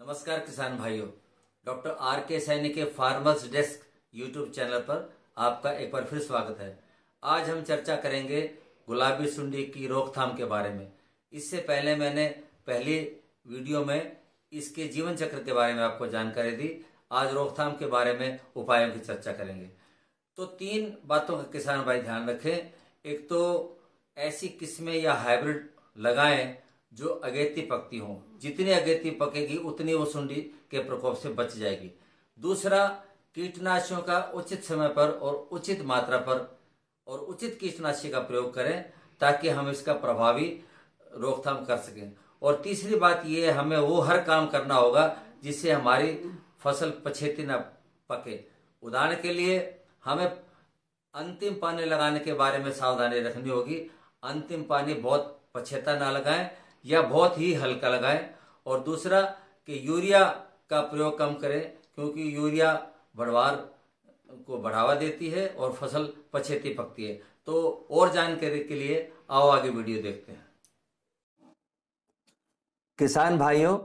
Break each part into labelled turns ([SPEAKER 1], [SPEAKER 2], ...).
[SPEAKER 1] नमस्कार किसान भाइयों डॉक्टर आर के सैनी के फार्मर्स डेस्क यूट्यूब चैनल पर आपका एक बार फिर स्वागत है आज हम चर्चा करेंगे गुलाबी सुंडी की रोकथाम के बारे में इससे पहले मैंने पहली वीडियो में इसके जीवन चक्र के बारे में आपको जानकारी दी आज रोकथाम के बारे में उपायों की चर्चा करेंगे तो तीन बातों का किसान भाई ध्यान रखें एक तो ऐसी किस्में या हाइब्रिड लगाएं जो अगेती पकती हो जितनी अगेती पकेगी उतनी वो सुंडी के प्रकोप से बच जाएगी दूसरा कीटनाशियों का उचित समय पर और उचित मात्रा पर और उचित कीटनाशी का प्रयोग करें ताकि हम इसका प्रभावी रोकथाम कर सकें और तीसरी बात यह हमें वो हर काम करना होगा जिससे हमारी फसल पछेती न पके उदाहरण के लिए हमें अंतिम पानी लगाने के बारे में सावधानी रखनी होगी अंतिम पानी बहुत पछेता ना लगाएं या बहुत ही हल्का लगाएं और दूसरा कि यूरिया का प्रयोग कम करें क्योंकि यूरिया बढ़वार को बढ़ावा देती है और फसल पछेती पकती है तो और जानकारी के लिए आओ आगे वीडियो देखते हैं किसान भाइयों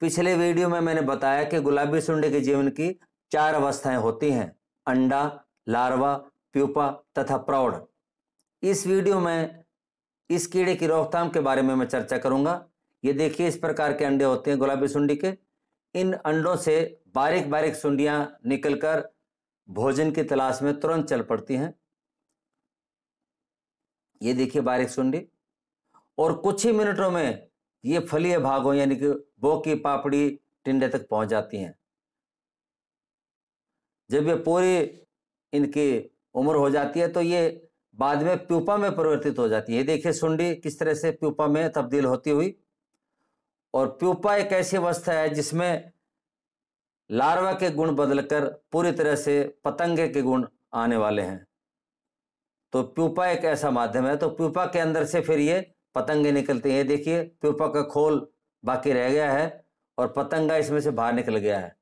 [SPEAKER 1] पिछले वीडियो में मैंने बताया कि गुलाबी सुंडी के जीवन की चार अवस्थाएं होती हैं अंडा लार्वा प्यूपा तथा प्रौढ़ इस वीडियो में इस कीड़े की रोकथाम के बारे में मैं चर्चा करूंगा ये देखिए इस प्रकार के अंडे होते हैं गुलाबी सुंडी के इन अंडों से बारीक बारीक सुंडियां निकलकर भोजन की तलाश में तुरंत चल पड़ती हैं ये देखिए बारीक सुंडी और कुछ ही मिनटों में ये फलीय भागों यानी कि बो की पापड़ी टिंडे तक पहुंच जाती हैं जब ये पूरी इनकी उम्र हो जाती है तो ये बाद में प्यूपा में परिवर्तित हो जाती है देखिए सुंडी किस तरह से प्यूपा में तब्दील होती हुई और प्यूपा एक ऐसी अवस्था है जिसमें लार्वा के गुण बदलकर पूरी तरह से पतंगे के गुण आने वाले हैं तो प्यूपा एक ऐसा माध्यम है तो प्यूपा के अंदर से फिर ये पतंगे निकलते हैं देखिए प्यूपा का खोल बाकी रह गया है और पतंगा इसमें से बाहर निकल गया है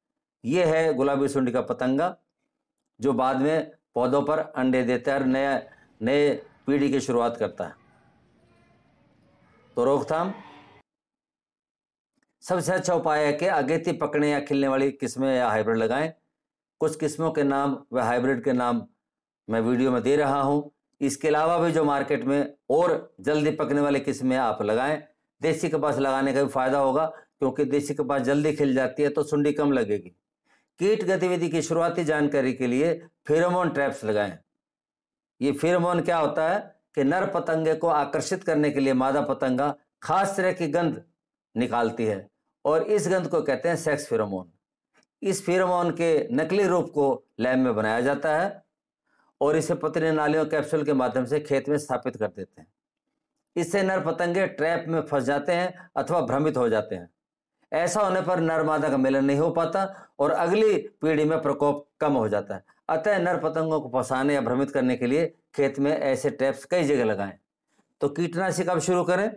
[SPEAKER 1] ये है गुलाबी सुंडी का पतंगा जो बाद में पौधों पर अंडे देता है और नया नए पीढ़ी की शुरुआत करता है तो रोकथाम सबसे अच्छा उपाय है कि अगेती पकड़ने या खिलने वाली किस्में या हाइब्रिड लगाएं कुछ किस्मों के नाम व हाइब्रिड के नाम मैं वीडियो में दे रहा हूं इसके अलावा भी जो मार्केट में और जल्दी पकने वाली किस्में आप लगाएं देसी कपास लगाने का भी फायदा होगा क्योंकि देसी कपास जल्दी खिल जाती है तो सुंडी कम लगेगी कीट गतिविधि की शुरुआती जानकारी के लिए फेरोमोन ट्रैप्स लगाएं ये फिरमोन क्या होता है कि नर पतंगे को आकर्षित करने के लिए मादा पतंगा खास तरह की गंध निकालती है और इस गंध को कहते हैं सेक्स फिरोमोन इस फिरमोन के नकली रूप को लैब में बनाया जाता है और इसे पतले नालियों कैप्सूल के माध्यम से खेत में स्थापित कर देते हैं इससे नर पतंगे ट्रैप में फंस जाते हैं अथवा भ्रमित हो जाते हैं ऐसा होने पर नर मादा का मिलन नहीं हो पाता और अगली पीढ़ी में प्रकोप कम हो जाता है अतः नर पतंगों को फंसाने या भ्रमित करने के लिए खेत में ऐसे ट्रैप्स कई जगह लगाएं तो कीटनाशक अब शुरू करें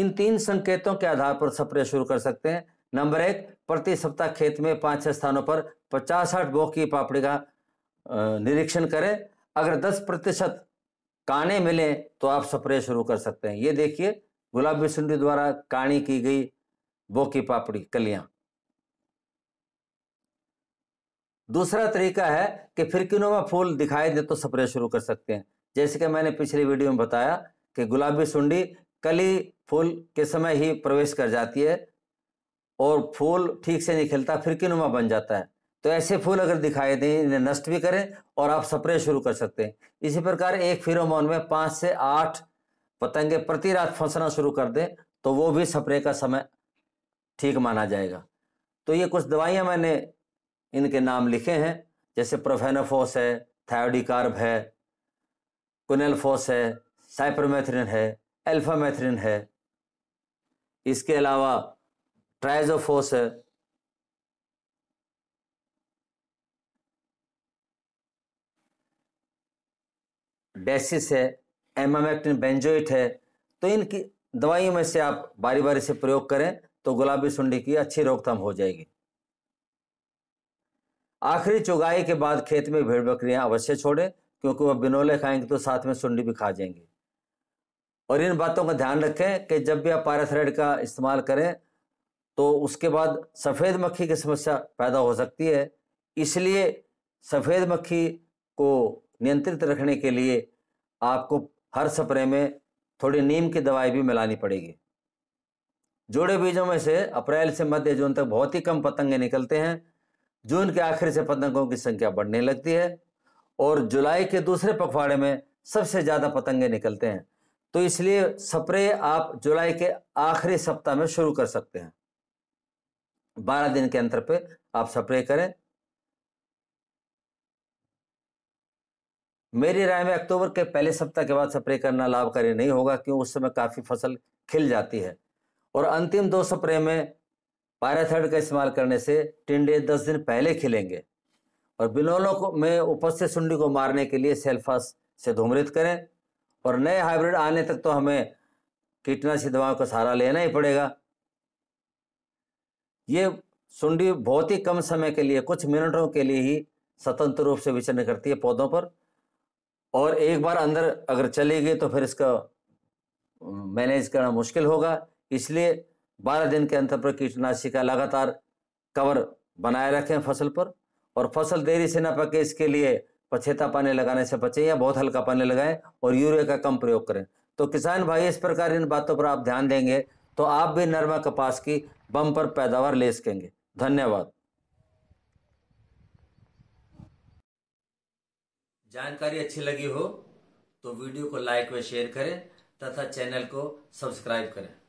[SPEAKER 1] इन तीन संकेतों के आधार पर स्प्रे शुरू कर सकते हैं नंबर एक प्रति सप्ताह खेत में पाँच छः स्थानों पर पचास साठ बो की पापड़ी का निरीक्षण करें अगर दस प्रतिशत काने मिले तो आप स्प्रे शुरू कर सकते हैं ये देखिए गुलाबी सुंडी द्वारा काणी की गई बो की पापड़ी कलियाँ दूसरा तरीका है कि फिरकिनों फूल दिखाई दे तो स्प्रे शुरू कर सकते हैं जैसे कि मैंने पिछली वीडियो में बताया कि गुलाबी सुंडी कली फूल के समय ही प्रवेश कर जाती है और फूल ठीक से नहीं खिलता फिरकीनुमा बन जाता है तो ऐसे फूल अगर दिखाई दें इन्हें नष्ट भी करें और आप स्प्रे शुरू कर सकते हैं इसी प्रकार एक फिरोमोन में पाँच से आठ पतंगे प्रति रात फंसना शुरू कर दें तो वो भी स्प्रे का समय ठीक माना जाएगा तो ये कुछ दवाइयाँ मैंने इनके नाम लिखे हैं जैसे प्रोफेनाफोस है थायोडिकार्ब है कुनेलफोस है साइप्रोमेथ्रिन है एल्फामेथ्रिन है इसके अलावा ट्राइजोफोस है डेसिस है एमामेक्टिन बेंजोइट है तो इनकी दवाइयों में से आप बारी बारी से प्रयोग करें तो गुलाबी सुंडी की अच्छी रोकथाम हो जाएगी आखिरी चुगाई के बाद खेत में भेड़ बकरियां अवश्य छोड़ें क्योंकि वह बिनोले खाएंगे तो साथ में सुंडी भी खा जाएंगे और इन बातों का ध्यान रखें कि जब भी आप पैराथ्रेड का इस्तेमाल करें तो उसके बाद सफ़ेद मक्खी की समस्या पैदा हो सकती है इसलिए सफ़ेद मक्खी को नियंत्रित रखने के लिए आपको हर स्प्रे में थोड़ी नीम की दवाई भी मिलानी पड़ेगी जोड़े बीजों में से अप्रैल से मध्य जून तक बहुत ही कम पतंगे निकलते हैं जून के आखिर से पतंगों की संख्या बढ़ने लगती है और जुलाई के दूसरे पखवाड़े में सबसे ज़्यादा पतंगे निकलते हैं तो इसलिए स्प्रे आप जुलाई के आखिरी सप्ताह में शुरू कर सकते हैं बारह दिन के अंतर पे आप स्प्रे करें मेरी राय में अक्टूबर के पहले सप्ताह के बाद स्प्रे करना लाभकारी नहीं होगा क्योंकि उस समय काफ़ी फसल खिल जाती है और अंतिम दो स्प्रे में पैराथाइड का इस्तेमाल करने से टिंडे दस दिन पहले खिलेंगे और बिनौलों को में उपज से सुंडी को मारने के लिए सेल्फास से धूमृत करें और नए हाइब्रिड आने तक तो हमें कीटनाशक दवाओं का सहारा लेना ही पड़ेगा ये सुंडी बहुत ही कम समय के लिए कुछ मिनटों के लिए ही स्वतंत्र रूप से विचरण करती है पौधों पर और एक बार अंदर अगर चली गई तो फिर इसका मैनेज करना मुश्किल होगा इसलिए बारह दिन के अंतर पर कीटनाशी का लगातार कवर बनाए रखें फसल पर और फसल देरी से ना पके इसके लिए पछेता पानी लगाने से बचें या बहुत हल्का पानी लगाएं और यूरिया का कम प्रयोग करें तो किसान भाई इस प्रकार इन बातों पर आप ध्यान देंगे तो आप भी नरमा कपास की बम पर पैदावार ले सकेंगे धन्यवाद जानकारी अच्छी लगी हो तो वीडियो को लाइक व शेयर करें तथा चैनल को सब्सक्राइब करें